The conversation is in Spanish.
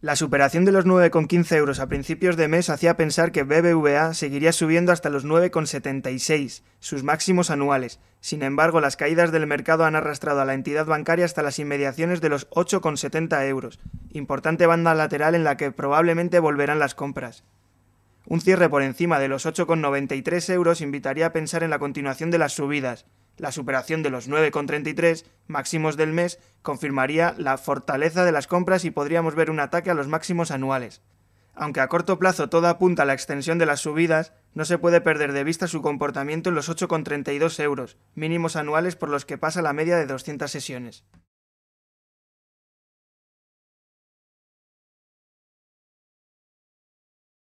La superación de los 9,15 euros a principios de mes hacía pensar que BBVA seguiría subiendo hasta los 9,76, sus máximos anuales. Sin embargo, las caídas del mercado han arrastrado a la entidad bancaria hasta las inmediaciones de los 8,70 euros, importante banda lateral en la que probablemente volverán las compras. Un cierre por encima de los 8,93 euros invitaría a pensar en la continuación de las subidas, la superación de los 9,33 máximos del mes confirmaría la fortaleza de las compras y podríamos ver un ataque a los máximos anuales. Aunque a corto plazo todo apunta a la extensión de las subidas, no se puede perder de vista su comportamiento en los 8,32 euros, mínimos anuales por los que pasa la media de 200 sesiones.